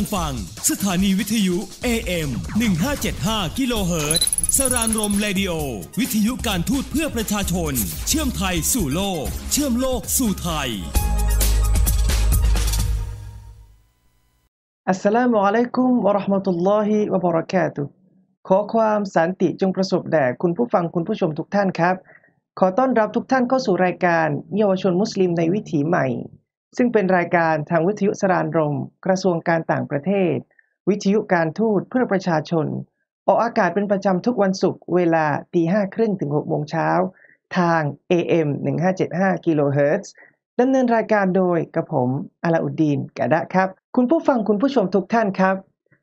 ลังฟังสถานีวิทยุ AM 1575กิโลเฮิรตซ์สรานรมเรดิโอวิทยุการทูตเพื่อประชาชน เชื่อมไทยสู่โลก เชื่อมโลกสู่ไทยอัสสลามุอะลัยกุมวะราะห์มะตุลลอฮิวะบะเราะกาตุ ขอความสันติจงประสบแด่คุณผู้ฟังคุณผู้ชมทุกท่านครับ ขอต้อนรับทุกท่านเข้าสู่รายการ เยาวชนมุสลิมในวิถีใหม่ซึ่งเป็นรายการทางวิทยุสรานรม กระทรวงการต่างประเทศ วิทยุการทูตเพื่อประชาชน ออกอากาศเป็นประจำทุกวันศุกร์เวลาตีห้าครึ่งถึงหกโมงเช้า ทาง AM 1575กิโลเฮิรตซ์ดำเนินรายการโดยกระผมอาลาอุดดีนกะดะครับ คุณผู้ฟังคุณผู้ชมทุกท่านครับ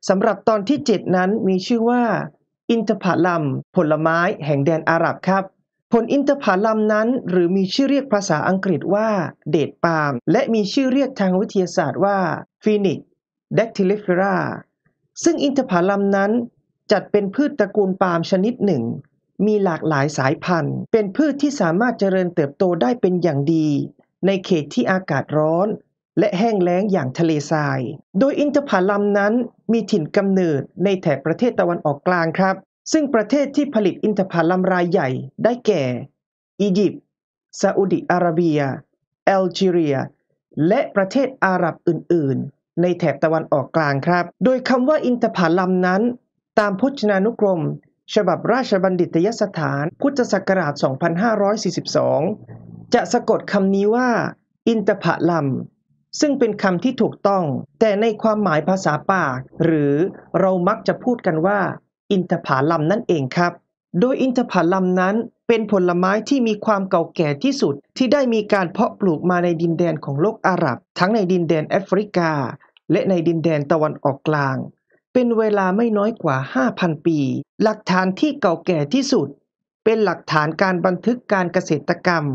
สำหรับตอนที่ 7 นั้นมีชื่อว่า อินทผลัมผลไม้แห่งแดนอาหรับครับผลอินทผลัมนั้นหรือมีชื่อเรียกภาษาอังกฤษว่าเดดปาล์มและมีชื่อเรียกทางวิทยาศาสตร์ว่าฟีนิกดักทิลิฟิราซึ่งอินทผลัมนั้นจัดเป็นพืชตระกูลปาล์มชนิดหนึ่ง มีหลากหลายสายพันธุ์ เป็นพืชที่สามารถเจริญเติบโตได้เป็นอย่างดี ในเขตที่อากาศร้อน และแห้งแล้งอย่างทะเลทรายโดยอินทผลัมนั้นมีถิ่นกำเนิดในแถบประเทศตะวันออกกลางครับซึ่งประเทศที่ผลิตอินทผลัมรายใหญ่ได้แก่ อียิปต์ ซาอุดิอาระเบีย แอลจีเรีย และประเทศอาหรับอื่นๆ ในแถบตะวันออกกลางครับ โดยคำว่าอินทผลัมนั้น ตามพจนานุกรม ฉบับราชบัณฑิตยสถาน พุทธศักราช 2542 จะสะกดคำนี้ว่า อินทผลัม ซึ่งเป็นคำที่ถูกต้อง แต่ในความหมายภาษาปาก หรือเรามักจะพูดกันว่าอินทผลัมนั่นเองครับ โดยอินทผลัมนั้นเป็นผลไม้ที่มีความเก่าแก่ที่สุด ที่ได้มีการเพาะปลูกมาในดินแดนของโลกอาหรับ ทั้งในดินแดนแอฟริกา และในดินแดนตะวันออกกลาง เป็นเวลาไม่น้อยกว่า 5,000 ปี หลักฐานที่เก่าแก่ที่สุด เป็นหลักฐานการบันทึกการเกษตรกรรม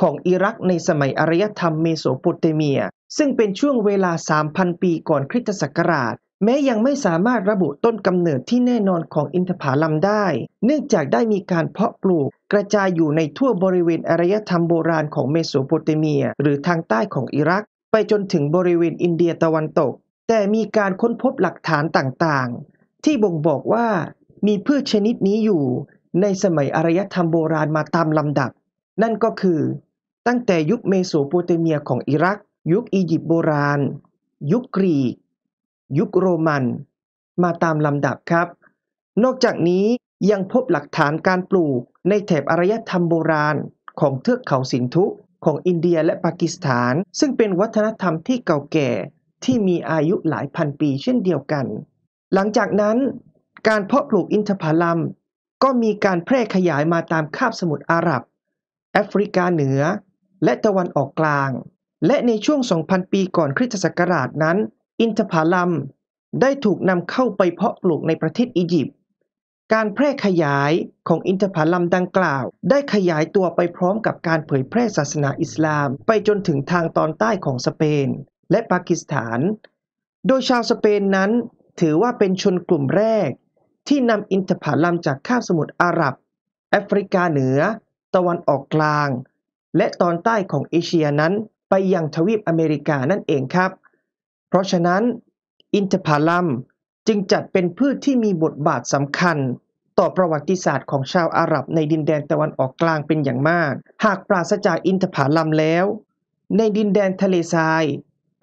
ของอิรักในสมัยอารยธรรมเมโสโปเตเมีย ซึ่งเป็นช่วงเวลา3,000ปีก่อนคริสตศักราชแม้ยังไม่สามารถระบุต้นกำเนิดที่แน่นอนของอินทผลัมได้ เนื่องจากได้มีการเพาะปลูกกระจายอยู่ในทั่วบริเวณอารยธรรมโบราณของเมโสโปเตเมีย หรือทางใต้ของอิรัก ไปจนถึงบริเวณอินเดียตะวันตก แต่มีการค้นพบหลักฐานต่างๆ ที่บ่งบอกว่ามีพืชชนิดนี้อยู่ ในสมัยอารยธรรมโบราณมาตามลำดับ นั่นก็คือ ตั้งแต่ยุคเมโสโปเตเมียของอิรัก ยุคอียิปต์โบราณ ยุคกรีกยุคโรมัน มาตามลำดับครับ นอกจากนี้ยังพบหลักฐานการปลูกในแถบอารยธรรมโบราณ ของเทือกเขาสินธุ ของอินเดียและปากีสถาน ซึ่งเป็นวัฒนธรรมที่เก่าแก่ที่มีอายุหลายพันปีเช่นเดียวกัน หลังจากนั้น การเพาะปลูกอินทผลัม ก็มีการแพร่ขยายมาตามคาบสมุทรอาหรับ แอฟริกาเหนือ และตะวันออกกลาง และในช่วง 2,000 ปีก่อนคริสตศักราชนั้นอินทผลัมได้ถูกนำเข้าไปเพาะปลูกในประเทศอียิปต์ การแพร่ขยายของอินทผลัมดังกล่าว ได้ขยายตัวไปพร้อมกับการเผยแพร่ศาสนาอิสลามไปจนถึงทางตอนใต้ของสเปนและปากีสถาน โดยชาวสเปนนั้นถือว่าเป็นชนกลุ่มแรก ที่นำอินทผลัมจากคาบสมุทรอาหรับ แอฟริกาเหนือ ตะวันออกกลาง และตอนใต้ของเอเชียนั้นไปยังทวีปอเมริกานั่นเองครับเพราะฉะนั้นอินทผลัม จึงจัดเป็นพืชที่มีบทบาทสำคัญ ต่อประวัติศาสตร์ของชาวอาหรับในดินแดนตะวันออกกลางเป็นอย่างมาก หากปราศจากอินทผลัมแล้ว ในดินแดนทะเลทราย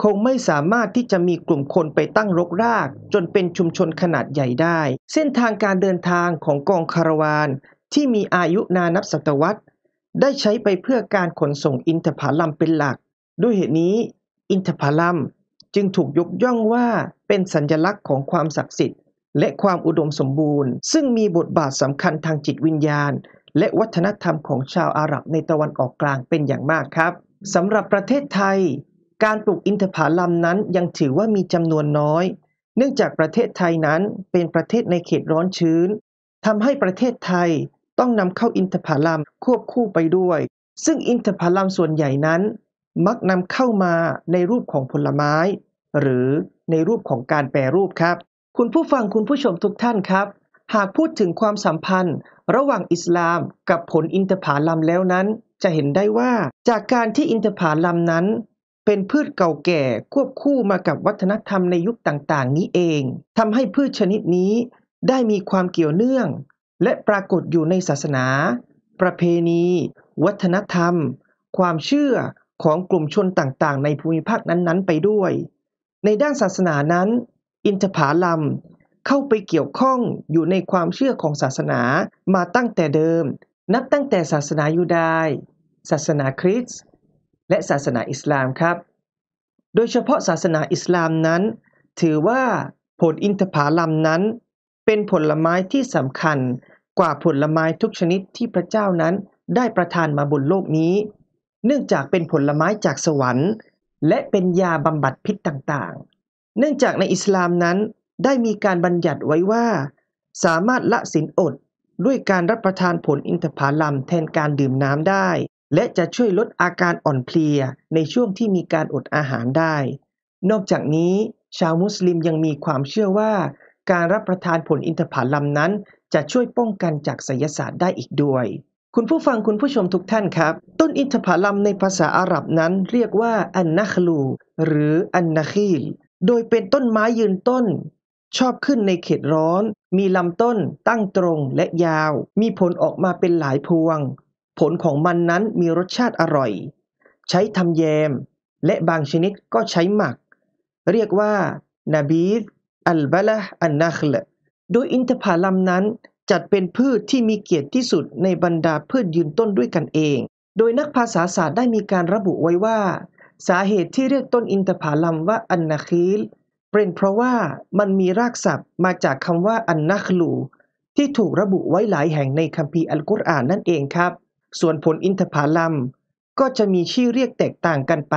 คงไม่สามารถที่จะมีกลุ่มคนไปตั้งรกราก จนเป็นชุมชนขนาดใหญ่ได้ เส้นทางการเดินทางของกองคาราวานที่มีอายุนานับศตวรรษ ได้ใช้ไปเพื่อการขนส่งอินทผลัมเป็นหลัก ด้วยเหตุนี้ อินทผลัมจึงถูกยกย่องว่าเป็นสัญลักษณ์ของความศักดิ์สิทธิ์และความอุดมสมบูรณ์ ซึ่งมีบทบาทสำคัญทางจิตวิญญาณ และวัฒนธรรมของชาวอาหรับในตะวันออกกลางเป็นอย่างมากครับสำหรับประเทศไทย การปลูกอินทผลัมนั้นยังถือว่ามีจำนวนน้อย เนื่องจากประเทศไทยนั้นเป็นประเทศในเขตร้อนชื้นทำให้ประเทศไทย ต้องนำเข้าอินทผลัมควบคู่ไปด้วย ซึ่งอินทผลัมส่วนใหญ่นั้น มักนำเข้ามาในรูปของผลไม้หรือในรูปของการแปรรูปครับ คุณผู้ฟังคุณผู้ชมทุกท่านครับ หากพูดถึงความสัมพันธ์ระหว่างอิสลามกับผลอินทผลัมแล้วนั้น จะเห็นได้ว่าจากการที่อินทผลัมนั้น เป็นพืชเก่าแก่ควบคู่มากับวัฒนธรรมในยุคต่างๆ นี้เองทำให้พืชชนิดนี้ได้มีความเกี่ยวเนื่อง และปรากฏอยู่ในศาสนา ประเพณี วัฒนธรรม ความเชื่อของกลุ่มชนต่างๆ ในภูมิภาคนั้นๆ ไปด้วยในด้านศาสนานั้น อินทผลัมเข้าไปเกี่ยวข้องอยู่ในความเชื่อของศาสนามาตั้งแต่เดิม นับตั้งแต่ศาสนายูดายศาสนาคริสต์และศาสนาอิสลามครับ โดยเฉพาะศาสนาอิสลามนั้น ถือว่าผลอินทผลัมนั้น เป็นผลไม้ที่สำคัญกว่าผลไม้ทุกชนิดที่พระเจ้านั้น ได้ประทานมาบนโลกนี้ เนื่องจากเป็นผลไม้จากสวรรค์และเป็นยาบำบัดพิษต่างๆ เนื่องจากในอิสลามนั้นได้มีการบัญญัติไว้ว่า สามารถละสินอด ด้วยการรับประทานผลอินทผลัมแทนการดื่มน้ำได้ และจะช่วยลดอาการอ่อนเพลียในช่วงที่มีการอดอาหารได้ นอกจากนี้ ชาวมุสลิมยังมีความเชื่อว่า การรับประทานผลอินทผลัมนั้นจะช่วยป้องกันจากไสยศาสตร์ได้อีกด้วยคุณผู้ฟังคุณผู้ชมทุกท่านครับ ต้นอินทผลัมในภาษาอาหรับนั้นเรียกว่า อันนัคลูหรืออันนาคีล โดยเป็นต้นไม้ยืนต้น ชอบขึ้นในเขตร้อน มีลำต้น ตั้งตรงและยาวมีผลออกมาเป็นหลายพวง ผลของมันนั้นมีรสชาติอร่อย ใช้ทำแยม และบางชนิดก็ใช้หมัก เรียกว่านาบีอัลบะละอันนัคลโดยอินทผลัมนั้นจัดเป็นพืชที่มีเกียรติที่สุดในบรรดาพืชยืนต้นด้วยกันเอง โดยนักภาษาศาสตร์ได้มีการระบุไว้ว่า สาเหตุที่เรียกต้นอินทผลัมว่าอันนาคีลเป็นเพราะว่ามันมีรากศัพท์มาจากคำว่าอันนาคลู ที่ถูกระบุไว้หลายแห่งในคัมภีร์อัลกุรอานนั่นเองครับ ส่วนผลอินทผลัม ก็จะมีชื่อเรียกแตกต่างกันไป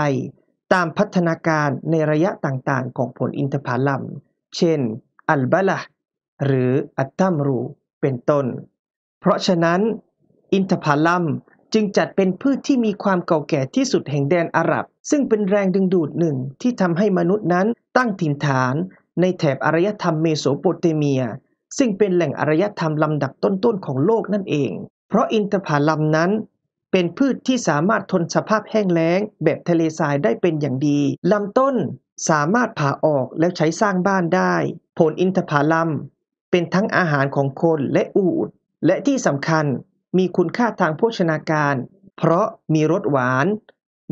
ตามพัฒนาการในระยะต่างๆ ของผลอินทผลัม เช่นอัลบะละหรืออัตตัมรูเป็นต้น เพราะฉะนั้น อินทผลัมจึงจัดเป็นพืชที่มีความเก่าแก่ที่สุดแห่งแดนอาหรับ ซึ่งเป็นแรงดึงดูดหนึ่งที่ทำให้มนุษย์นั้นตั้งถิ่นฐาน ในแถบอารยธรรมเมโสโปเตเมีย ซึ่งเป็นแหล่งอารยธรรมลำดับต้นๆของโลกนั่นเอง เพราะอินทผลัมนั้น เป็นพืชที่สามารถทนสภาพแห้งแล้ง แบบทะเลทรายได้เป็นอย่างดีลำต้นสามารถผ่าออกแล้วใช้สร้างบ้านได้ ผลอินทผลัมเป็นทั้งอาหารของคนและอูด และที่สำคัญมีคุณค่าทางโภชนาการ เพราะมีรสหวาน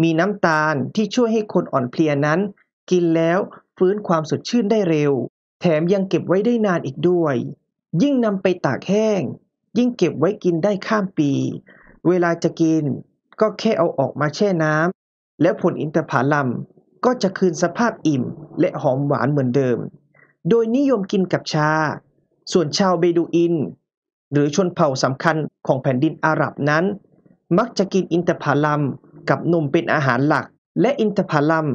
มีน้ำตาลที่ช่วยให้คนอ่อนเพลียนั้น กินแล้วฟื้นความสดชื่นได้เร็ว แถมยังเก็บไว้ได้นานอีกด้วย ยิ่งนำไปตากแห้ง ยิ่งเก็บไว้กินได้ข้ามปี เวลาจะกิน ก็แค่เอาออกมาแช่น้ำแล้วผลอินทผลัม ก็จะคืนสภาพอิ่ม และหอมหวานเหมือนเดิม โดยนิยมกินกับชาส่วนชาวเบดูอิน หรือชนเผ่าสำคัญของแผ่นดินอาหรับนั้น มักจะกินอินทผลัม กับนมเป็นอาหารหลัก และอินทผลัม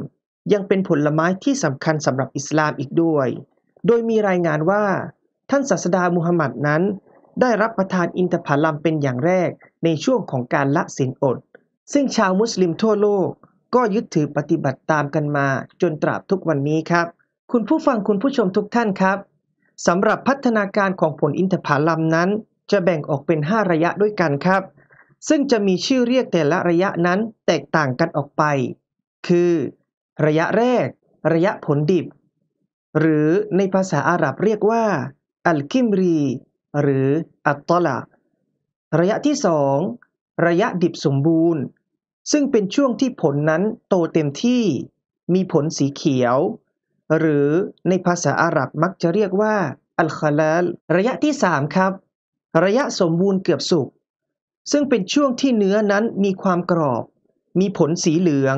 ยังเป็นผลไม้ที่สำคัญสำหรับอิสลามอีกด้วย โดยมีรายงานว่า ท่านศาสดามุฮัมมัดนั้น ได้รับประทานอินทผลัมเป็นอย่างแรกในช่วงของการละศีลอด ซึ่งชาวมุสลิมทั่วโลกก็ยึดถือปฏิบัติตามกันมาจนตราบทุกวันนี้ครับ คุณผู้ฟังคุณผู้ชมทุกท่านครับสำหรับพัฒนาการของผลอินทผลัมนั้น จะแบ่งออกเป็น 5 ระยะด้วยกันครับ ซึ่งจะมีชื่อเรียกแต่ละระยะนั้นแตกต่างกันออกไป คือ ระยะแรก ระยะผลดิบ หรือในภาษาอาหรับเรียกว่าอัลกิมรี หรืออัตตละระยะที่ 2 ระยะดิบสมบูรณ์ ซึ่งเป็นช่วงที่ผลนั้นโตเต็มที่ มีผลสีเขียวหรือในภาษาอาหรับมักจะเรียกว่าอัลคาลาลระยะที่3ครับระยะสมบูรณ์เกือบสุกซึ่งเป็นช่วงที่เนื้อนั้นมีความกรอบ มีผลสีเหลือง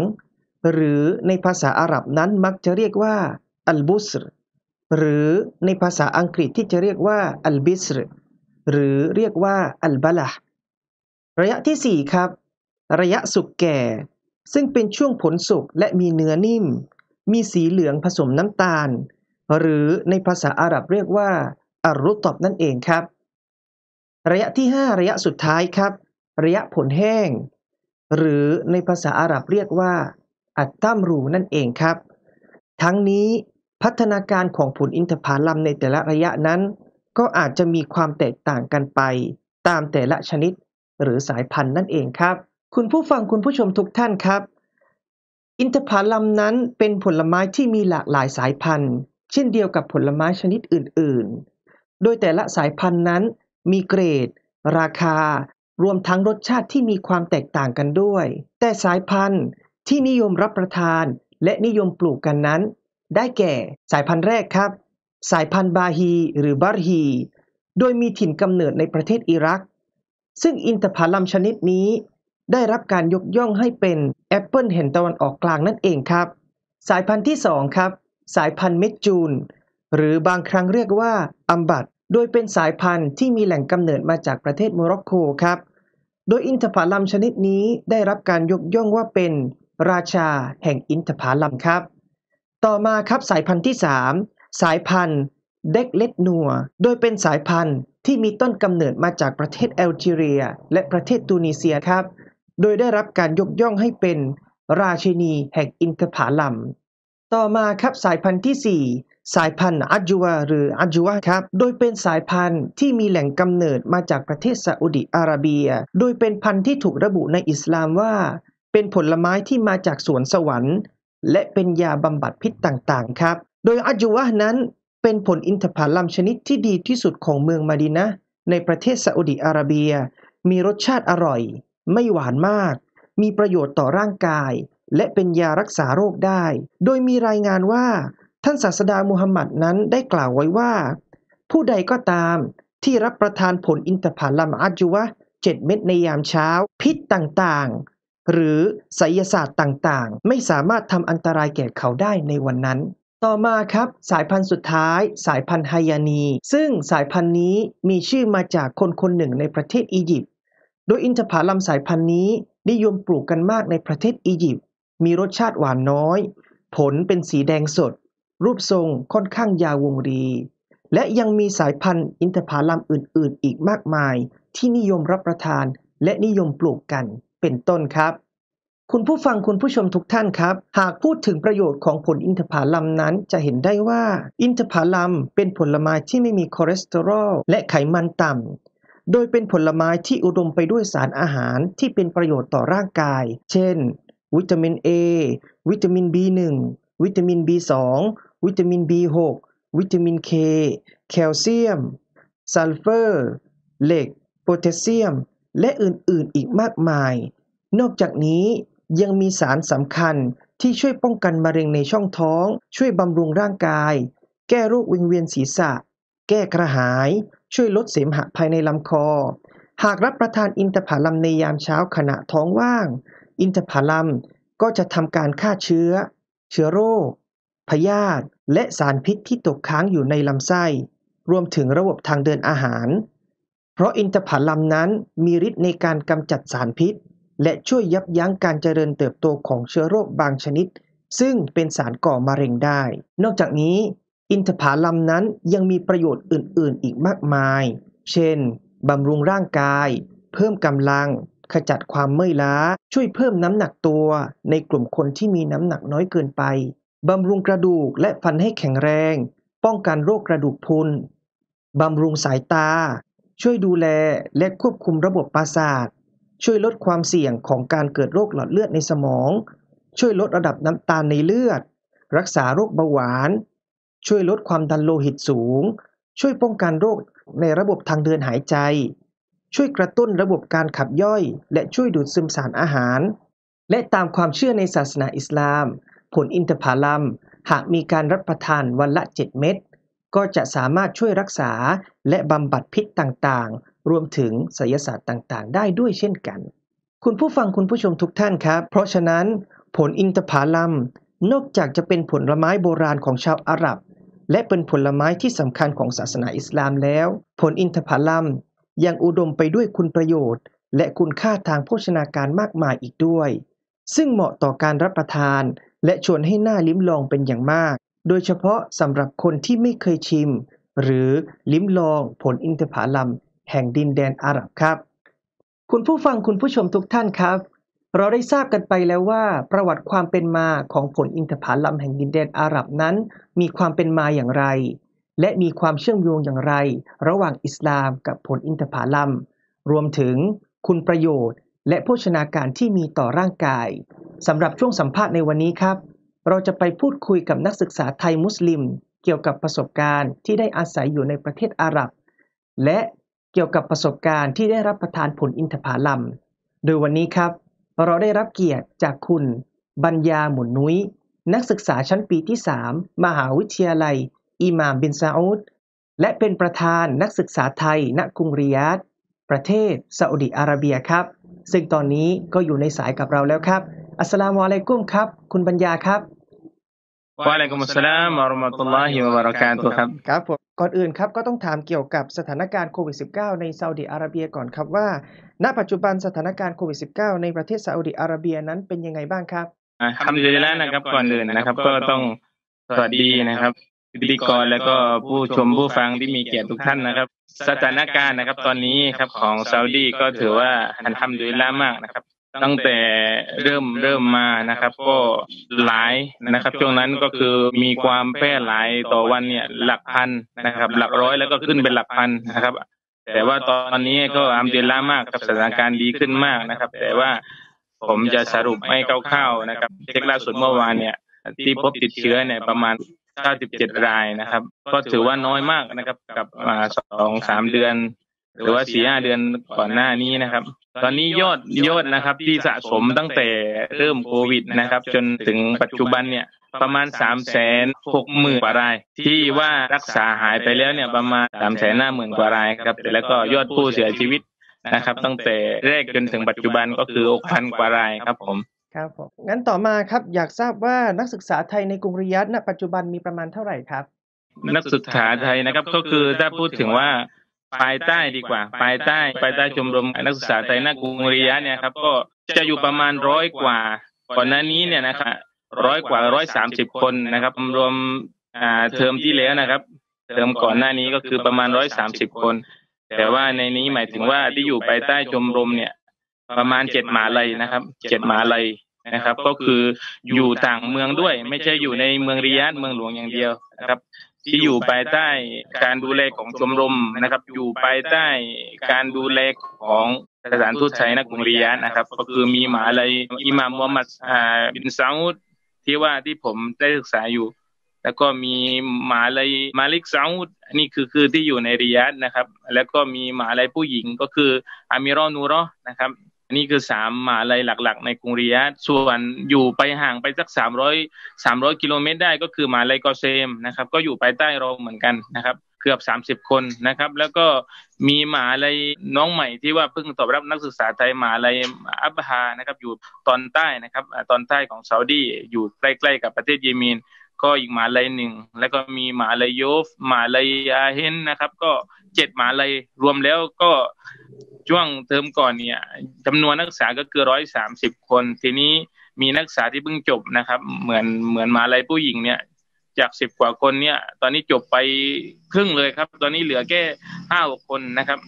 หรือในภาษาอาหรับนั้นมักจะเรียกว่าอัลบุสรหรือในภาษาอังกฤษที่จะเรียกว่าอัลบิสรหรือเรียกว่าอัลบาลาระยะที่4ครับระยะสุกแก่ ซึ่งเป็นช่วงผลสุกและมีเนื้อนิ่มมีสีเหลืองผสมน้ำตาล หรือในภาษาอาหรับเรียกว่าอารุตอบนั่นเองครับ ระยะที่ 5ระยะสุดท้ายครับ ระยะผลแห้ง หรือในภาษาอาหรับเรียกว่าอัตตัมรูนั่นเองครับ ทั้งนี้พัฒนาการของผลอินทผาลัมในแต่ละระยะนั้น ก็อาจจะมีความแตกต่างกันไป ตามแต่ละชนิดหรือสายพันธุ์นั่นเองครับ คุณผู้ฟังคุณผู้ชมทุกท่านครับอินทผลัมนั้นเป็นผลไม้ที่มีหลากหลายสายพันธุ์ เช่นเดียวกับผลไม้ชนิดอื่นๆ โดยแต่ละสายพันธุ์นั้น มีเกรด ราคา รวมทั้งรสชาติที่มีความแตกต่างกันด้วย แต่สายพันธุ์ที่นิยมรับประทานและนิยมปลูกกันนั้น ได้แก่สายพันธุ์แรกครับ สายพันธุ์บาฮี หรือบารฮี โดยมีถิ่นกำเนิดในประเทศอิรัก ซึ่งอินทผลัมชนิดนี้ ได้รับการยกย่องให้เป็นแอปเปิลเห็นตะวันออกกลางนั่นเองครับ สายพันธุ์ที่2ครับ สายพันธุ์เมจูน หรือบางครั้งเรียกว่าอัมบัตโดยเป็นสายพันธุ์ที่มีแหล่งกำเนิดมาจากประเทศโมร็อกโกครับ โดยอินทผลัมชนิดนี้ได้รับการยกย่องว่าเป็นราชาแห่งอินทผลัมครับ ต่อมาครับสายพันธุ์ที่ 3 สายพันธุ์ เด็กเล็ดนัวโดยเป็นสายพันธุ์ที่มีต้นกำเนิดมาจากประเทศแอลจีเรีย และประเทศตูนิเซียครับโดยได้รับการยกย่องให้เป็น ราชินีแห่งอินทผลัม ต่อมาครับสายพันธุ์ที่4สายพันธุ์อัจจุวะหรืออัจจุวะครับ โดยเป็นสายพันธุ์ที่มีแหล่งกำเนิดมาจากประเทศซาอุดิอาระเบีย โดยเป็นพันธุ์ที่ถูกระบุในอิสลามว่า เป็นผลไม้ที่มาจากสวนสวรรค์และเป็นยาบำบัดพิษต่างๆ ครับ โดยอัจจุวะนั้นเป็นผลอินทผลัมชนิดที่ดีที่สุดของเมืองมาดินะในประเทศซาอุดิอาระเบียมีรสชาติอร่อยไม่หวานมาก มีประโยชน์ต่อร่างกาย และเป็นยารักษาโรคได้ โดยมีรายงานว่าท่านศาสดามูฮัมหมัดนั้นได้กล่าวไว้ว่า ผู้ใดก็ตามที่รับประทานผลอินทผลัมอัจจุวะเจ็ดเม็ดในยามเช้า พิษต่างๆ หรือไสยศาสตร์ต่างๆ ไม่สามารถทำอันตรายแก่เขาได้ในวันนั้น ต่อมาครับ สายพันธุ์สุดท้าย สายพันธุ์ไฮยานีซึ่งสายพันธุ์นี้มีชื่อมาจากคนคนหนึ่งในประเทศอียิปต์โดยอินทผลัมสายพันธุ์นี้นิยมปลูกกันมากในประเทศอียิปต์มีรสชาติหวานน้อย ผลเป็นสีแดงสด รูปทรงค่อนข้างยาววงรี และยังมีสายพันธุ์ อินทผลัมอื่นๆอีกมากมาย ที่นิยมรับประทานและนิยมปลูกกันเป็นต้นครับ คุณผู้ฟังคุณผู้ชมทุกท่านครับ หากพูดถึงประโยชน์ของผลอินทผลัมนั้น จะเห็นได้ว่า อินทผลัมเป็นผลไม้ที่ไม่มีคอเลสเตอรอลและไขมันต่ำโดยเป็นผลไม้ที่อุดมไปด้วยสารอาหารที่เป็นประโยชน์ต่อร่างกาย เช่น วิตามิน A วิตามิน B1 วิตามิน B2 วิตามิน B6 วิตามิน K แคลเซียม ซัลเฟอร์ เหล็ก โพแทสเซียม และอื่น ๆ อีกมากมาย นอกจากนี้ยังมีสารสำคัญที่ช่วยป้องกันมะเร็งในช่องท้อง ช่วยบำรุงร่างกาย แก้โรควิงเวียนศีรษะ แก้กระหายช่วยลดเสมหะภายในลำคอ หากรับประทานอินทผลัมในยามเช้าขณะท้องว่าง อินทผลัมก็จะทำการฆ่าเชื้อ เชื้อโรคพยาธิและสารพิษที่ตกค้างอยู่ในลำไส้ รวมถึงระบบทางเดินอาหาร เพราะอินทผลัมนั้นมีฤทธิ์ในการกำจัดสารพิษ และช่วยยับยั้งการเจริญเติบโตของเชื้อโรคบางชนิด ซึ่งเป็นสารก่อมะเร็งได้ นอกจากนี้อินทผลัมนั้นยังมีประโยชน์อื่นๆ อีกมากมาย เช่น บำรุงร่างกาย เพิ่มกำลัง ขจัดความเมื่อยล้า ช่วยเพิ่มน้ำหนักตัวในกลุ่มคนที่มีน้ำหนักน้อยเกินไป บำรุงกระดูกและฟันให้แข็งแรง ป้องกันโรคกระดูกพรุน บำรุงสายตา ช่วยดูแลและควบคุมระบบประสาท ช่วยลดความเสี่ยงของการเกิดโรคหลอดเลือดในสมอง ช่วยลดระดับน้ำตาลในเลือด รักษาโรคเบาหวานช่วยลดความดันโลหิตสูง ช่วยป้องกันโรคในระบบทางเดินหายใจ ช่วยกระตุ้นระบบการขับย่อย และช่วยดูดซึมสารอาหาร และตามความเชื่อในศาสนาอิสลาม ผลอินทผลัม หากมีการรับประทานวันละ 7 เม็ดก็จะสามารถช่วยรักษาและบำบัดพิษต่างๆ รวมถึงศยศาสตร์ต่างๆ ได้ด้วยเช่นกัน คุณผู้ฟังคุณผู้ชมทุกท่านครับเพราะฉะนั้น ผลอินทผลัม นอกจากจะเป็นผลไม้โบราณของชาวอาหรับและเป็นผลไม้ที่สำคัญของศาสนาอิสลามแล้ว ผลอินทผลัม ยังอุดมไปด้วยคุณประโยชน์ และคุณค่าทางโภชนาการมากมายอีกด้วย ซึ่งเหมาะต่อการรับประทาน และชวนให้หน้าลิ้มลองเป็นอย่างมาก โดยเฉพาะสำหรับคนที่ไม่เคยชิม หรือลิ้มลองผลอินทผลัมแห่งดินแดนอาหรับครับ คุณผู้ฟังคุณผู้ชมทุกท่านครับเราได้ทราบกันไปแล้วว่า ประวัติความเป็นมาของผลอินทผลัมแห่งดินแดนอาหรับนั้น มีความเป็นมาอย่างไร และมีความเชื่อมโยงอย่างไร ระหว่างอิสลามกับผลอินทผลัม รวมถึงคุณประโยชน์ และโภชนาการที่มีต่อร่างกายสำหรับช่วงสัมภาษณ์ในวันนี้ครับ เราจะไปพูดคุยกับนักศึกษาไทยมุสลิม เกี่ยวกับประสบการณ์ที่ได้อาศัยอยู่ในประเทศอาหรับ และเกี่ยวกับประสบการณ์ที่ได้รับประทานผลอินทผลัม โดยวันนี้ครับเราได้รับเกียรติจากคุณบัญญาหมุนนุ้ย นักศึกษาชั้นปีที่ 3 มหาวิทยาลัยอิมามบินซาอุดและเป็นประธานนักศึกษาไทย ณกรุงริยาดประเทศซาอุดิอาระเบียครับ ซึ่งตอนนี้ก็อยู่ในสายกับเราแล้วครับ อัสลามุอะลัยกุมครับ คุณบัญญาครับวะอะลัยกุมอัสสลามวะราะมะตุลลอฮิวะบารากาตุครับครับผมก่อนอื่นครับก็ต้องถามเกี่ยวกับสถานการณ์โควิด -19 ในซาอุดิอาระเบียก่อนครับว่า ณ ปัจจุบันสถานการณ์โควิด -19 ในประเทศซาอุดิอาระเบียนั้นเป็นยังไงบ้างครับคำดียลวนะครับก่อนอื่นนะครับ ก็ต้องสวัสดีนะครับพิธีกรแล้วก็ผู้ชมผู้ฟังที่มีเกียรติทุกท่านนะครับ สถานการณ์นะครับตอนนี้ครับของซาอุดีก็ถือว่าอันทำดีแล่ามากนะครับตั้งแต่เริ่มเริ่มมานะครับ ก็หลายนะครับช่วงนั้นก็คือมีความแพร่หลายต่อวันเนี่ย หลักพันนะครับ หลักร้อยแล้วก็ขึ้นเป็นหลักพันนะครับ แต่ว่าตอนนี้ก็อัมเดล่ามากกับสถานการณ์ดีขึ้นมากนะครับ แต่ว่าผมจะสรุปให้คร่าวๆนะครับเช็คล่าสุดเมื่อวานเนี่ย ที่พบติดเชื้อเนี่ยประมาณ 97 รายนะครับก็ถือว่าน้อยมากนะครับ กับสองสามเดือนหรือว่าสี่ห้าเดือนก่อนหน้านี้นะครับ ตอนนี้ยอดยอดนะครับ ที่สะสมตั้งแต่เริ่มโควิดนะครับ จนถึงปัจจุบันเนี่ยประมาณสามแสนหกหมื่นกว่ารายที่ว่ารักษาหายไปแล้วเนี่ย ประมาณสามแสนห้าหมื่นกว่ารายครับแล้วก็ยอดผู้เสียชีวิตนะครับ ตั้งแต่แรกจนถึงปัจจุบันก็คือหกพันกว่ารายครับ ผมครับผมงั้นต่อมาครับ อยากทราบว่านักศึกษาไทยในกรุงริยัตณปัจจุบันมีประมาณเท่าไหร่ครับนักศึกษาไทยนะครับ ก็คือถ้าพูดถึงว่าภายใต้ดีกว่าภายใต้ภายใต้ชมรมนักศึกษาไตรนากรุงริยะเนี่ยครับก็จะอยู่ประมาณร้อยกว่า ก่อนหน้านี้เนี่ยนะครับร้อยกว่าร้อยสามสิบคนนะครับ รวมอ่าเทอมที่แล้วนะครับเทอมก่อนหน้านี้ก็คือประมาณร้อยสามสิบคน แต่ว่าในนี้หมายถึงว่าที่อยู่ภายใต้ชมรมเนี่ย ประมาณเจ็ดหมาลยนะครับเจ็ดหมาลยนะครับ ก็คืออยู่ต่างเมืองด้วย ไม่ใช่อยู่ในเมืองริยาดเมืองหลวงอย่างเดียวนะครับที่อยู่ภายใต้การดูแลของชมรมนะครับ อยู่ภายใต้การดูแลของสถานทูตไทยนกรุงริยานะครับ ก็คือมีมาอะไรอิมามมฮัมมัดอ่าบินซาอุดที่ว่าที่ผมได้ศึกษาอยู่ แล้วก็มีมาาลไยมาลิกซาอุดนี่คือคือที่อยู่ในริยาดนะครับ แล้วก็มีมาาลไยผู้หญิงก็คืออามิรอนูรอนะครับนี่คือสามมาลัยหลัก ๆ ในกรุงริยาส่วนอยู่ไปห่างไปสักสามร้อยสามร้อยกิโลเมตรได้ก็คือมาลัยกอเซมนะครับ ก็อยู่ภายใต้เราเหมือนกันนะครับเกือบสสามิบคนนะครับ แล้วก็มีหมาอะไรน้องใหม่ที่ว่าเพิ่งตอบรับนักศึกษาไทยหมาอะไรอับฮานะครับอยู่ตอนใต้นะครับตอนใต้ของซาอุดีอยู่ใกล้ๆกับประเทศเยเมน ก็อีกหมาอะไรหนึ่งแล้วก็มีหมาอะไรโยฟหมาอะไรอาเฮนนะครับ ก็เจ็ดหมาอะไรรวมแล้วก็ช่วงเทอมก่อนเนี่ยจำนวนนักศึกษาก็เกือร้อยสามสิบคน ทีนี้มีนักศึกษาที่เพิ่งจบนะครับ เหมือนเหมือนมาลัยผู้หญิงเนี่ย จากสิบกว่าคนเนี่ย ตอนนี้จบไปครึ่งเลยครับ ตอนนี้เหลือแค่ห้าคนนะครับ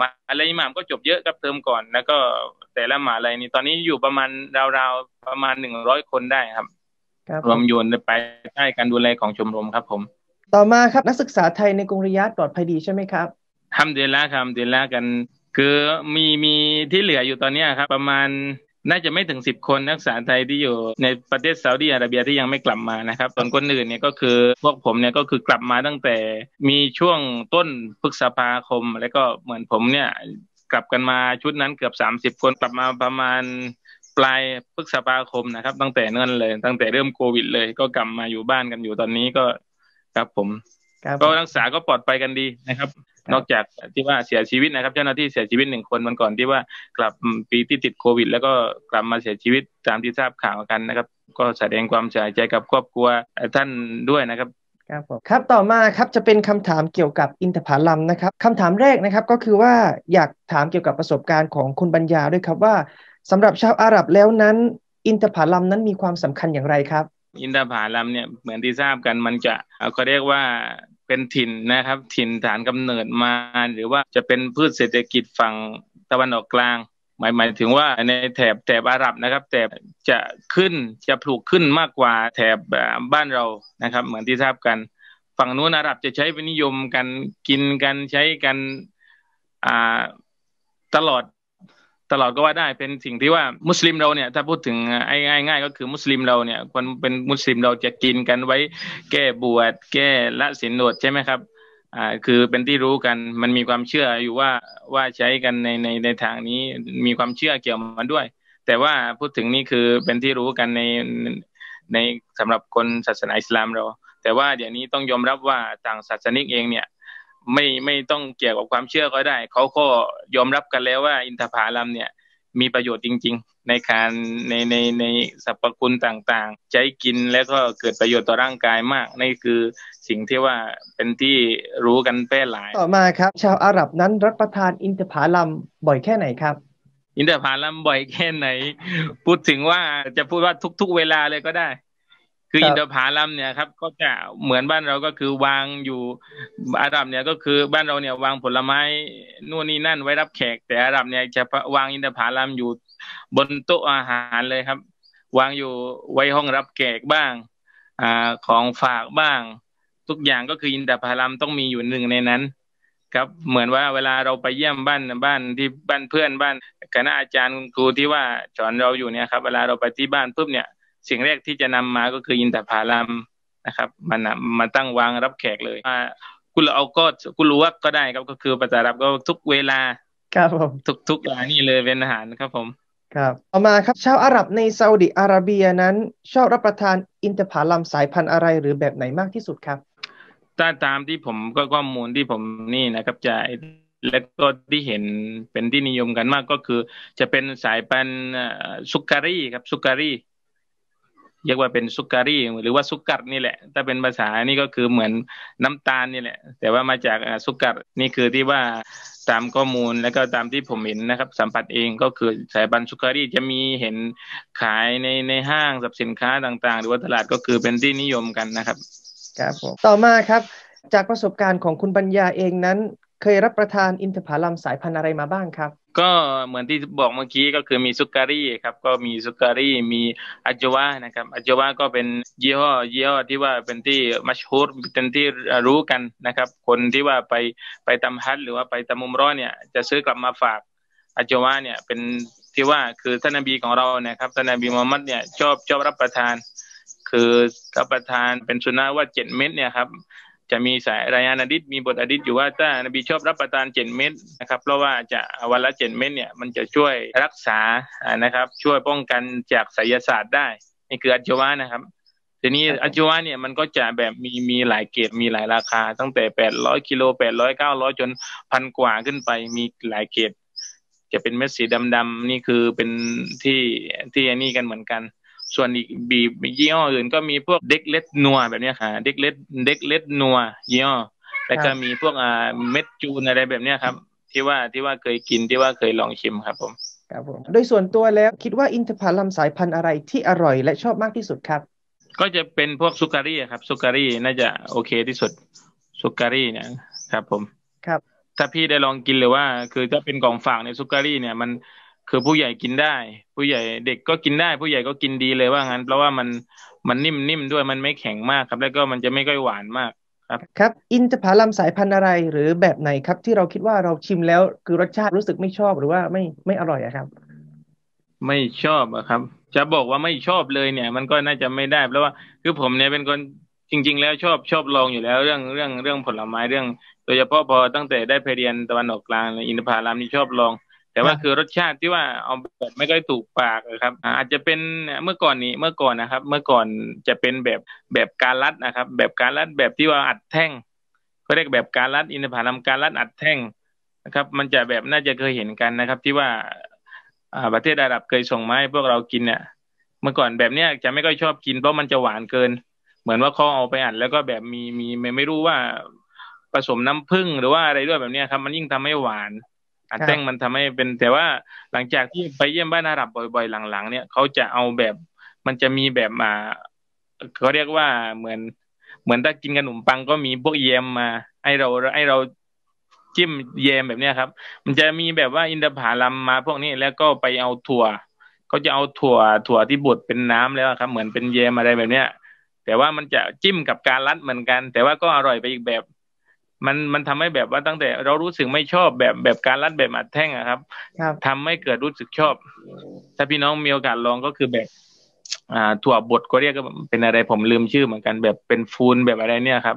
มาอะไรมามก็จบเยอะครับเติมก่อน แล้วก็แต่ละหมาอะไรนี่ตอนนี้อยู่ประมาณราวๆ ประมาณหนึ่งร้อยคนได้ครับรวมโยนไปใต้การดูแลของชมรมครับผม ต่อมาครับนักศึกษาไทยในกรุงริยาดปลอดภัยดีใช่ไหมครับทำเดล่าครับเดนละกันคือมีมีที่เหลืออยู่ตอนนี้ครับ ประมาณน่าจะไม่ถึงสิบคนนักศึกษาไทยที่อยู่ในประเทศซาอุดีอาระเบียที่ยังไม่กลับมานะครับส่วนคนอื่นเนี่ยก็คือพวกผมเนี่ยก็คือกลับมาตั้งแต่มีช่วงต้นพฤษภาคม แล้วก็เหมือนผมเนี่ย กลับกันมาชุดนั้นเกือบสามสิบคนกลับมาประมาณ ปลายพฤษภาคมนะครับ ตั้งแต่นั่นเลย ตั้งแต่เริ่มโควิดเลย ก็กลับมาอยู่บ้านกันอยู่ตอนนี้ก็ครับผมก็นักศึกษาก็ปลอดภัยกันดีนะครับนอกจากที่ว่าเสียชีวิตนะครับ เจ้าหน้าที่เสียชีวิตหนึ่งคนมันก่อนที่ว่ากลับปีที่ติดโควิด แล้วก็กลับมาเสียชีวิตตามที่ทราบข่าวกันนะครับ ก็แสดงความเสียใจกับครอบครัวท่านด้วยนะครับ ครับครับต่อมาครับจะเป็นคำถามเกี่ยวกับ อินทผลัมนะครับคำถามแรกนะครับ ก็คือว่าอยากถามเกี่ยวกับประสบการณ์ของคุณบัญญาด้วยครับว่าสำหรับชาวอาหรับแล้วนั้น อินทผลัมนั้นมีความสำคัญอย่างไรครับ อินทผลัมเนี่ยเหมือนที่ทราบกันมันจะเขาเรียกว่าเป็นถิ่นนะครับถิ่นฐานกำเนิดมาหรือว่าจะเป็นพืชเศรษฐกิจฝั่งตะวันออกกลาง หมายหมายถึงว่าในแถบแถบอาหรับนะครับแถบจะขึ้นจะปลูกขึ้นมากกว่าแถบบ้านเรานะครับ เหมือนที่ทราบกัน ฝั่งนู้นอาหรับจะใช้เป็นนิยมกันกินกันใช้กันตลอดตลอดก็ว่าได้เป็นสิ่งที่ว่ามุสลิมเราเนี่ยถ้าพูดถึงง่ายง่ายก็คือมุสลิมเราเนี่ยคนเป็นมุสลิมเราจะกินกันไว้แก้บวชแก้ละศีลอดใช่ไหมครับอ่าคือเป็นที่รู้กันมันมีความเชื่ออยู่ว่าว่าใช้กันในในในทางนี้มีความเชื่อเกี่ยวมันด้วย แต่ว่าพูดถึงนี่คือเป็นที่รู้กันในในสำหรับคนศาสนาอิสลามเรา แต่ว่าเดี๋ยวนี้ต้องยอมรับว่าต่างศาสนิกเองเนี่ยไม่ไม่ต้องเกี่ยวกับความเชื่อก็ได้ เขาก็ยอมรับกันแล้วว่า อินทผลัมเนี่ยมีประโยชน์จริง ๆ ในการในในในสรรพคุณต่างๆใช้กินแล้วก็เกิดประโยชน์ต่อร่างกายมากนี่คือสิ่งที่ว่าเป็นที่รู้กันแพร่หลาย ต่อมาครับ ชาวอาหรับนั้นรับประทานอินทผลัมบ่อยแค่ไหนครับ อินทผลัมบ่อยแค่ไหน พูดถึงว่าจะพูดว่าทุก ๆเวลาเลยก็ได้คืออินทผาลัมเนี่ยครับก็จะเหมือนบ้านเราก็คือวางอยู่อารับเนี่ยก็คือบ้านเราเนี่ยวางผลไม้นู่นนี่นั่น ไว้รับแขก แต่อารับเนี่ยจะวางอินทผาลัมอยู่บนโต๊ะอาหารเลยครับ วางอยู่ไว้ห้องรับแขกบ้างอ่าของฝากบ้าง ทุกอย่างก็คืออินทผาลัมต้องมีอยู่หนึ่งในนั้น ครับเหมือนว่าเวลาเราไปเยี่ยมบ้านบ้านที่บ้านเพื่อนบ้านคณะอาจารย์ครูที่ว่าสอนเราอยู่เนี่ยครับเวลาเราไปที่บ้านปุ๊บเนี่ยสิ่งแรกที่จะนำมาก็คืออินทผลัมนะครับมันมาตั้งวางรับแขกเลยคุณเอาก็คุณรู้ว่าก็ได้ครับก็คือภาษารับก็ทุกเวลาครับผมทุกทุกอย่านี่เลยเป็นอาหารครับผม ครับต่อมาครับชาวอาหรับในซาอุดิอาระเบียนั้นชอบรับประทานอินทผลัมสายพันธุ์อะไรหรือแบบไหนมากที่สุดครับถ้าตามที่ผมก็ข้อมูลที่ผมนี่นะครับจะแลวก็ที่เห็นเป็นที่นิยมกันมากก็คือ จะเป็นสายพันธุ์สุกการีครับสุกการีเรียกว่าเป็นซุกการีหรือว่าซุกกัดนี่แหละถ้าเป็นภาษานี่ก็คือเหมือนน้ำตาลนี่แหละ แต่ว่ามาจากซุกกัดนี่คือที่ว่าตามข้อมูลแล้วก็ตามที่ผมเห็นนะครับ สัมผัสเองก็คือสายบันซุการีจะมีเห็นขายในในห้างสับสินค้าต่าง ๆ หรือว่าตลาดก็คือเป็นที่นิยมกันนะครับครับผมต่อมาครับ จากประสบการณ์ของคุณปัญญาเองนั้นเคยรับประทานอินทผลัมสายพันธุ์อะไรมาบ้างครับ ก็เหมือนที่บอกเมื่อกี้ก็คือมีซุกการีครับก็มีซุกการีมีอัจวานะครับ อัจวาก็เป็นยี่ห้อยี่ห้อที่ว่าเป็นที่มัชฮูรเป็นที่รู้กันนะครับ คนที่ว่าไปไปตำฮัทหรือว่าไปตำมุมร้อนเนี่ย จะซื้อกลับมาฝากอัจวาเนี่ยเป็นที่ว่าคือท่านนบีของเรานะครับท่านนบีมุฮัมมัดเนี่ยชอบชอบรับประทาน คือรับประทานเป็นสุนัขว่าเจ็ดเม็ดเนี่ยครับจะมีสายรายงานอดิษมีบทอดิษอยู่ว่าถ้านบีชอบรับประทานเจ็ดเม็ดนะครับ เพราะว่าจะวันละเจ็ดเม็ดเนี่ยมันจะช่วยรักษานะครับช่วยป้องกันจากศสยศาสตร์ได้ นี่คืออัจฉวะนะครับทีนี้อัจฉวะเนี่ยมันก็จะแบบมีมีหลายเกรดมีหลายราคาตั้งแต่แปดร้อยกิโลแปดร้อยเก้าร้อยจนพันกว่าขึ้นไปมีหลายเกรดจะเป็นเม็ดสีดำๆนี่คือเป็นที่ที่อันนี้กันเหมือนกันส่วนอีกบียี่ห้ออื่นก็มีพวกเด็กเล็ดนัวแบบนี้ค่ะ เด็กเล็ดเด็กเล็ดนัวยี่ห้อแล้วก็มีพวกอ่าเม็ดจูนอะไรแบบเนี้ยครับ ที่ว่าที่ว่าเคยกินที่ว่าเคยลองชิมครับ ผม ครับผมโดยส่วนตัวแล้ว คิดว่าอินทผลัมสายพันธุ์อะไรที่อร่อยและชอบมากที่สุดครับ ก็จะเป็นพวกสุการีครับสุการีน่าจะโอเคที่สุดสุการีเนี่ยครับผมครับ ถ้าพี่ได้ลองกินเลยว่า คือถ้าเป็นกล่องฝากในสุการีเนี่ยมันคือผู้ใหญ่กินได้ ผู้ใหญ่เด็กก็กินได้ ผู้ใหญ่ก็กินดีเลยว่างั้น เพราะว่ามันมันนิ่มนิ่มด้วยมันไม่แข็งมากครับ แล้วก็มันจะไม่ก่อยหวานมาก ครับ ครับ อินทผลัมสายพันธุ์อะไรหรือแบบไหนครับ ที่เราคิดว่าเราชิมแล้ว คือรสชาติรู้สึกไม่ชอบหรือว่าไม่ไม่อร่อยอะครับ ไม่ชอบอะครับ จะบอกว่าไม่ชอบเลยเนี่ย มันก็น่าจะไม่ได้ เพราะว่าคือผมเนี่ยเป็นคนจริง ๆ แล้วชอบชอบลองอยู่แล้ว เรื่องเรื่องเรื่องผลไม้เรื่อง โดยเฉพาะพอตั้งแต่ได้ไปเรียนตะวันออกกลาง อินทผลัมนี่ชอบลองแต่ว่าคือรสชาติที่ว่าเอาแบบไม่ค่อยถูกปากครับอาจจะเป็นเมื่อก่อนนี้เมื่อก่อนนะครับ เมื่อก่อนจะเป็นแบบแบบการรัดนะครับ แบบการรัดแบบที่ว่าอัดแท่งก็เรียกแบบการรัดอินทผลัมการรัดอัดแท่งนะครับ มันจะแบบน่าจะเคยเห็นกันนะครับ ที่ว่าประเทศอาหรับเคยส่งมาให้พวกเรากินเนี่ยเมื่อก่อนแบบเนี้ยจะไม่ค่อยชอบกินเพราะมันจะหวานเกิน เหมือนว่าเขาเอาไปอัดแล้วก็แบบมีมีไม่รู้ว่าผสมน้ำผึ้งหรือว่าอะไรด้วยแบบเนี้ยครับมันยิ่งทำให้หวานแต้งมันทำให้เป็นแต่ว่าหลังจากที่ไปเยี่ยมบ้านอาหรับบ่อย ๆ หลังๆ เนี่ยเขาจะเอาแบบมันจะมีแบบมาเขาเรียกว่าเหมือนเหมือนถ้ากินขนมปังก็มีพวกเยมมาให้เราให้เราจิ้มเยมแบบเนี้ยครับ มันจะมีแบบว่าอินทผลัมมาพวกนี้แล้วก็ไปเอาถั่วเขาจะเอาถั่วถั่วที่บดเป็นน้ำแล้วครับ เหมือนเป็นเยมอะไรแบบเนี้ย แต่ว่ามันจะจิ้มกับการรัดเหมือนกัน แต่ว่าก็อร่อยไปอีกแบบมันมันทำให้แบบว่าตั้งแต่เรารู้สึกไม่ชอบแบบแบบการรัดแบบอัดแท่งอะครับ ทำให้เกิดรู้สึกชอบ ถ้าพี่น้องมีโอกาสลองก็คือแบบ อ่าถั่วบดก็เรียกก็เป็นอะไรผมลืมชื่อเหมือนกันแบบเป็นฟูนแบบอะไรเนี่ยครับ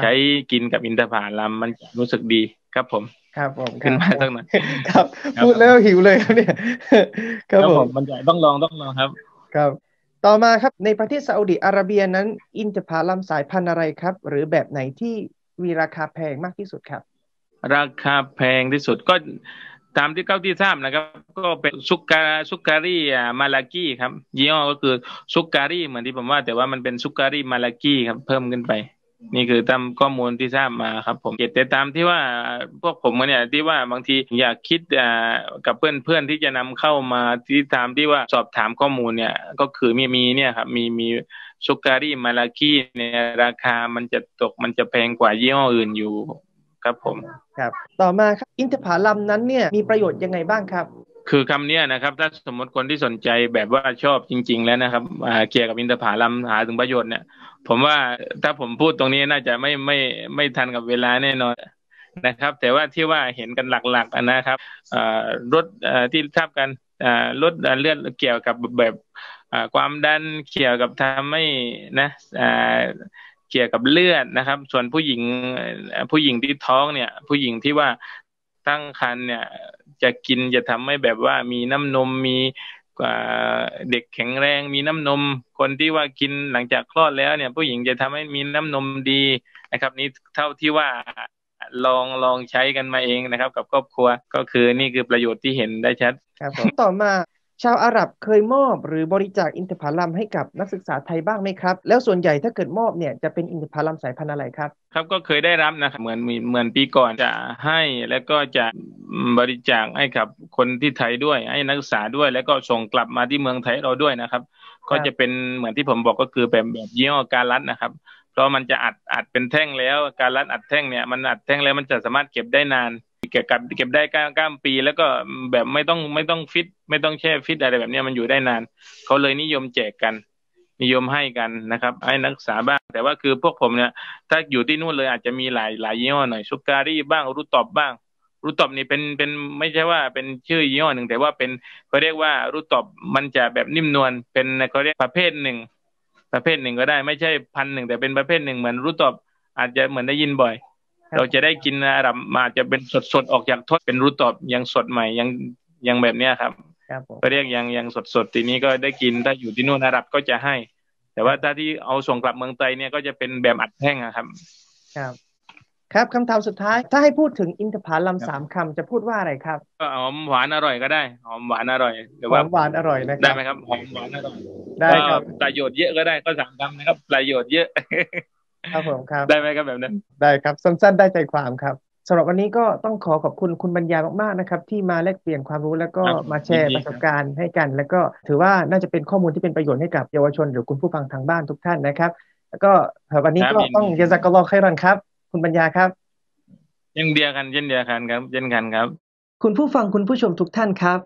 ใช้กินกับอินทผลัมมันรู้สึกดีครับผม ครับผมขึ้นมาสักหน่อยครับพูดแล้วหิวเลยครับเนี่ยครับผมมันใหญ่ต้องลองต้องลองครับ ครับ ต่อมาครับในประเทศซาอุดิอาระเบียนั้นอินทผลัมสายพันธุ์อะไรครับ หรือแบบไหนที่มีราคาแพงมากที่สุดครับ ราคาแพงที่สุดก็ตามที่เก้าที่ทราบนะครับ ก็เป็นซุกกาซุกการีมาลากี้ครับยี่ห้อก็คือซุกการีเหมือนที่ผมว่า แต่ว่ามันเป็นซุกการีมาลากี้ครับ เพิ่มขึ้นไป นี่คือตามข้อมูลที่ทราบมาครับ ผมแต่ตามที่ว่า พวกผมเนี่ยที่ว่าบางทีอยากคิดกับเพื่อนๆที่จะนำเข้ามาที่ตามที่ว่าสอบถามข้อมูลเนี่ย ก็คือมีมีเนี่ยครับมีมีซูการีมาลาคีเนี่ยราคามันจะตกมันจะแพงกว่ายี่ห้ออื่นอยู่ ครับผมครับ ต่อมาครับอินทผลัมนั้นเนี่ยมีประโยชน์ยังไงบ้างครับ คือคำนี้นะครับ ถ้าสมมติคนที่สนใจแบบว่าชอบจริง ๆ แล้วนะครับเกี่ยวกับอินทผลัมหาถึงประโยชน์เนี่ยผมว่าถ้าผมพูดตรงนี้น่าจะไม่ไม่ไม่ทันกับเวลาแน่นอนนะครับ แต่ว่าที่ว่าเห็นกันหลักๆนะครับรถที่ทับกันลดเลือดเกี่ยวกับแบบความดันเกี่ยวกับทำให้นะเกี่ยวกับเลือดนะครับ ส่วนผู้หญิงผู้หญิงที่ท้องเนี่ย ผู้หญิงที่ว่าตั้งครรภ์เนี่ยจะกินจะทำให้แบบว่ามีน้ำนมมีเด็กแข็งแรงมีน้ำนมคนที่ว่ากินหลังจากคลอดแล้ว เนี่ย ผู้หญิงจะทำให้มีน้ำนมดีนะครับ นี้เท่าที่ว่า ลองลองใช้กันมาเองนะครับ กับครอบครัวก็คือนี่คือประโยชน์ที่เห็นได้ชัด ครับต่อมาชาวอาหรับเคยมอบหรือบริจาคอินทผลัมให้กับนักศึกษาไทยบ้างไหมครับ แล้วส่วนใหญ่ถ้าเกิดมอบเนี่ยจะเป็นอินทผลัมสายพันธุ์อะไรครับ ครับก็เคยได้รับนะครับเหมือนเหมือนปีก่อนจะให้แล้วก็จะบริจาคให้กับคนที่ไทยด้วยให้นักศึกษาด้วยแล้วก็ส่งกลับมาที่เมืองไทยเราด้วยนะครับ ก็จะเป็นเหมือนที่ผมบอกก็คือแบบแบบยี่ห้อการรัดนะครับเพราะมันจะอัดอัดเป็นแท่งแล้ว การรัดอัดแท่งเนี่ยมันอัดแท่งแล้วมันจะสามารถเก็บได้นานเก็บกับเก็บได้ก้ามก้ามปีแล้วก็แบบไม่ต้องไม่ต้องฟิตไม่ต้องแช่ฟิตอะไรแบบนี้มันอยู่ได้นาน เขาเลยนิยมแจกกัน นิยมให้กันนะครับ ให้นักศึกษาบ้าง แต่ว่าคือพวกผมเนี่ยถ้าอยู่ที่นู่นเลยอาจจะมีหลายหลายยี่ห้อหน่อยชุกการีบ้างรูตอบบ้าง รูตอบนี่เป็นเป็นไม่ใช่ว่าเป็นชื่อยี่ห้อหนึ่งแต่ว่าเป็นเขาเรียกว่ารูตอบมันจะแบบนิ่มนวลเป็นเขาเรียกประเภทหนึ่ง ประเภทหนึ่งก็ได้ไม่ใช่พันหนึ่ง แต่เป็นประเภทหนึ่งเหมือน รูตอบอาจจะเหมือนได้ยินบ่อยเราจะได้กินอาหรับมาจะเป็นสดๆออกจากทอดเป็นรูตอบยังสดใหม่ยังยังแบบเนี้ยครับก็เรียกยังยังสดสดทีนี้ก็ได้กินถ้าอยู่ที่นู่นอาหรับก็จะให้ แต่ว่าถ้าที่เอาส่งกลับเมืองไทยเนี่ยก็จะเป็นแบบอัดแห้งครับ ครับครับคำถามสุดท้ายถ้าให้พูดถึงอินทผลัมสามคำจะพูดว่าอะไรครับหอมหวานอร่อยก็ได้หอมหวานอร่อยหรือว่าหอมหวานอร่อยนะครับได้ไหมครับหอมหวานอร่อยได้ครับประโยชน์เยอะก็ได้ก็สามคำนะครับ ประโยชน์เยอะครับผมครับ ได้ไหมครับแบบนั้นได้ครับสั้นๆได้ใจความครับสำหรับวันนี้ก็ต้องขอขอบคุณคุณบรรยามากๆนะครับที่มาแลกเปลี่ยนความรู้แล้วก็มาแชร์ประสบการณ์ให้กันแล้วก็ถือว่าน่าจะเป็นข้อมูลที่เป็นประโยชน์ให้กับเยาวชน หรือคุณผู้ฟังทางบ้านทุกท่านนะครับ แล้วก็วันนี้ก็ต้องยาซักกลอห้รันครับ คุณบรรยาครับยังเดียกันเช่นเดียกันครับเช่นกันครับ คุณผู้ฟังคุณผู้ชมทุกท่านครับ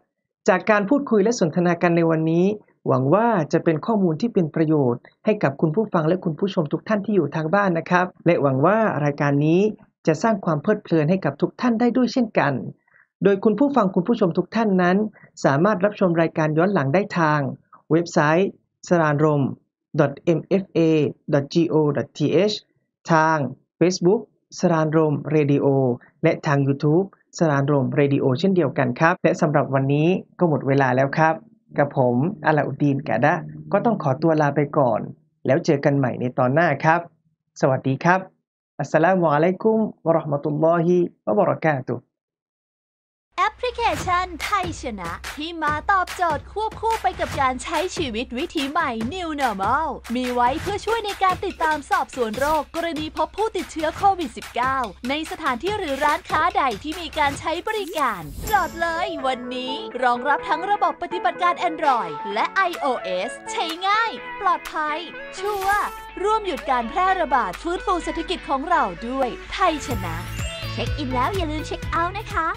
จากการพูดคุยและสนทนากันในวันนี้หวังว่าจะเป็นข้อมูลที่เป็นประโยชน์ให้กับคุณผู้ฟังและคุณผู้ชมทุกท่านที่อยู่ทางบ้านนะครับ และหวังว่ารายการนี้จะสร้างความเพลิดเพลินให้กับทุกท่านได้ด้วยเช่นกัน โดยคุณผู้ฟังคุณผู้ชมทุกท่านนั้น สามารถรับชมรายการย้อนหลังได้ทาง เว็บไซต์สรานรม mfa.go.th ทาง Facebook สรานรมเรดิโอและทาง YouTube สรานรมเรดิโอเช่นเดียวกันครับ และสำหรับวันนี้ก็หมดเวลาแล้วครับกับผมอาลาอุดีนกะดะก็ต้องขอตัวลาไปก่อน แล้วเจอกันใหม่ในตอนหน้าครับ สวัสดีครับ อัสสลามุอะลัยกุมวะราะห์มะตุลลอฮิวะบะเราะกาตุฮ์พลิเคชันไทยชนะ ที่มาตอบโจทย์ควบคู่ไปกับการใช้ชีวิตวิถีใหม่ New Normal มีไว้เพื่อช่วยในการติดตามสอบสวนโรคกรณีพบผู้ติดเชื้อโควิด -19 ในสถานที่หรือร้านค้าใดที่มีการใช้บริการจอดเลยวันนี้รองรับทั้งระบบปฏิบัติการ Android และ iOS ใช้ง่ายปลอดภัย ชัวร์ร่วมหยุดการแพร่ระบาดฟื้นฟูเศรษฐกิจของเราด้วยไทยชนะเช็คอินแล้วอย่าลืมเช็คเอาท์นะคะ